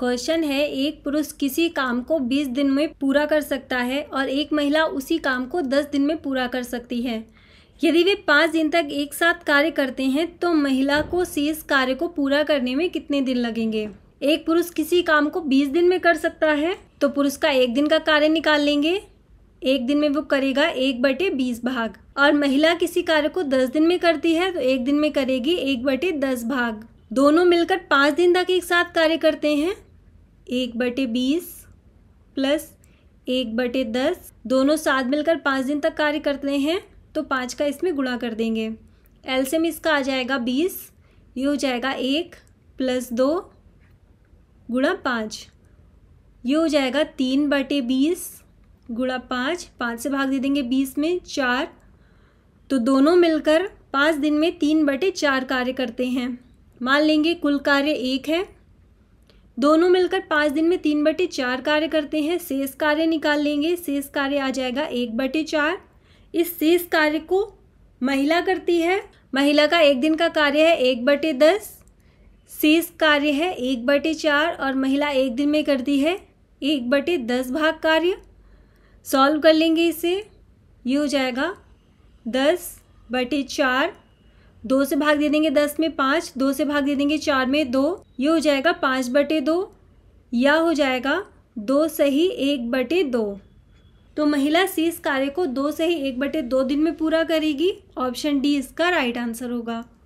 question है एक पुरुष किसी काम को 20 दिन में पूरा कर सकता है और एक महिला उसी काम को 10 दिन में पूरा कर सकती है यदि वे पाँच दिन तक एक साथ कार्य करते हैं तो महिला को शेष कार्य को पूरा करने में कितने दिन लगेंगे एक पुरुष किसी काम को 20 दिन में कर सकता है तो पुरुष का एक दिन का कार्य निकाल लेंगे एक दिन में वो करेगा एक बटे बीस भाग और महिला किसी कार्य को दस दिन में करती है तो एक दिन में करेगी एक बटे दस भाग दोनों मिलकर पाँच दिन तक एक साथ कार्य करते हैं एक बटे बीस प्लस एक बटे दस दोनों साथ मिलकर पाँच दिन तक कार्य करते हैं तो पाँच का इसमें गुणा कर देंगे एल्सियम इसका आ जाएगा बीस ये हो जाएगा एक प्लस दो गुणा पाँच ये हो जाएगा तीन बटे बीस गुणा पाँच पाँच से भाग दे देंगे बीस में चार तो दोनों मिलकर पाँच दिन में तीन बटे चार कार्य करते हैं मान लेंगे कुल कार्य एक है दोनों मिलकर पाँच दिन में तीन बटे चार कार्य करते हैं शेष कार्य निकाल लेंगे शेष कार्य आ जाएगा एक बटे चार इस शेष कार्य को महिला करती है महिला का एक दिन का कार्य है एक बटे दस शेष कार्य है एक बटे चार और महिला एक दिन में करती है एक बटे दस भाग कार्य सॉल्व कर लेंगे इसे ये हो जाएगा दस बटे चार दो से भाग दे देंगे दस में पाँच दो से भाग दे देंगे चार में दो ये हो जाएगा पाँच बटे दो या हो जाएगा दो सही एक बटे दो तो महिला सी इस कार्य को दो सही एक बटे दो दिन में पूरा करेगी ऑप्शन डी इसका राइट आंसर होगा